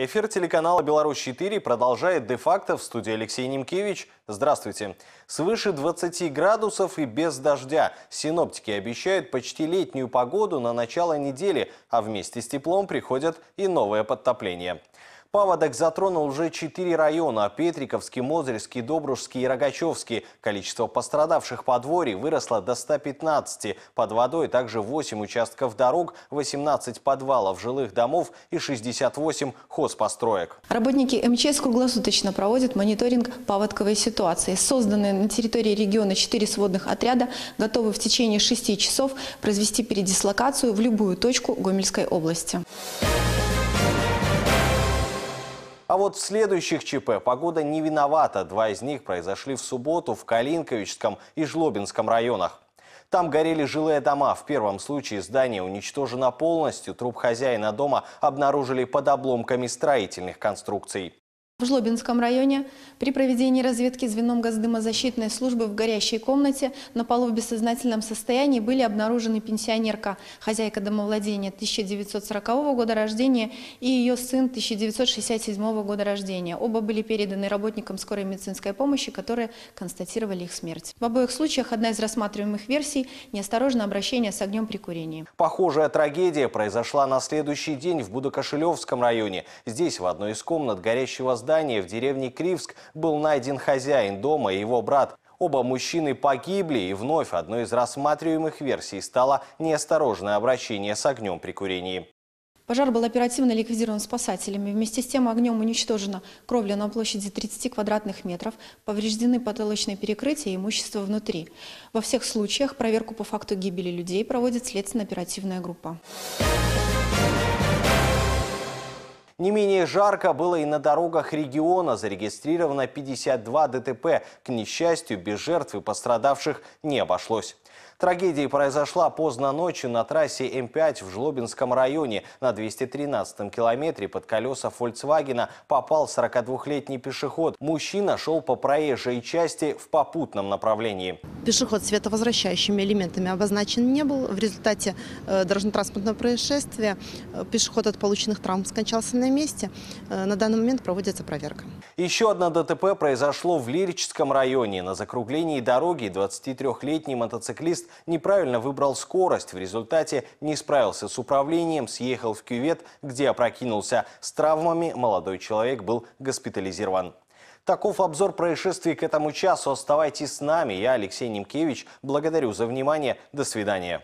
Эфир телеканала «Беларусь-4» продолжает де-факто в студии Алексей Немкевич. Здравствуйте. Свыше 20 градусов и без дождя. Синоптики обещают почти летнюю погоду на начало недели, а вместе с теплом приходят и новое подтопление. Паводок затронул уже четыре района – Петриковский, Мозырский, Добрушский и Рогачевский. Количество пострадавших дворе выросло до 115. Под водой также 8 участков дорог, 18 подвалов жилых домов и 68 хозпостроек. Работники МЧС круглосуточно проводят мониторинг паводковой ситуации. Созданные на территории региона 4 сводных отряда готовы в течение 6 часов произвести передислокацию в любую точку Гомельской области. Thank а вот в следующих ЧП погода не виновата. Два из них произошли в субботу в Калинковичском и Жлобинском районах. Там горели жилые дома. В первом случае здание уничтожено полностью. Труп хозяина дома обнаружили под обломками строительных конструкций. В Жлобинском районе при проведении разведки звеном газдымозащитной службы в горящей комнате на полу в бессознательном состоянии были обнаружены пенсионерка, хозяйка домовладения 1940 года рождения и ее сын 1967 года рождения. Оба были переданы работникам скорой медицинской помощи, которые констатировали их смерть. В обоих случаях одна из рассматриваемых версий – неосторожное обращение с огнем при курении. Похожая трагедия произошла на следующий день в Будокошелевском районе. Здесь в одной из комнат горящего здания здания в деревне Кривск был найден хозяин дома и его брат. Оба мужчины погибли, и вновь одной из рассматриваемых версий стало неосторожное обращение с огнем при курении. Пожар был оперативно ликвидирован спасателями. Вместе с тем огнем уничтожена кровля на площади 30 квадратных метров, повреждены потолочные перекрытия и имущество внутри. Во всех случаях проверку по факту гибели людей проводит следственно-оперативная группа. Не менее жарко было и на дорогах региона. Зарегистрировано 52 ДТП. К несчастью, без жертв и пострадавших не обошлось. Трагедия произошла поздно ночью на трассе М5 в Жлобинском районе. На 213-м километре под колеса Volkswagen попал 42-летний пешеход. Мужчина шел по проезжей части в попутном направлении. Пешеход световозвращающими элементами обозначен не был. В результате э, дорожно-транспортного происшествия э, пешеход от полученных травм скончался на месте. Э, на данный момент проводится проверка. Еще одна ДТП произошло в Лирическом районе. На закруглении дороги 23-летний мотоциклист неправильно выбрал скорость, в результате не справился с управлением, съехал в кювет, где опрокинулся. С травмами молодой человек был госпитализирован. Таков обзор происшествий к этому часу. Оставайтесь с нами. Я Алексей Немкевич. Благодарю за внимание. До свидания.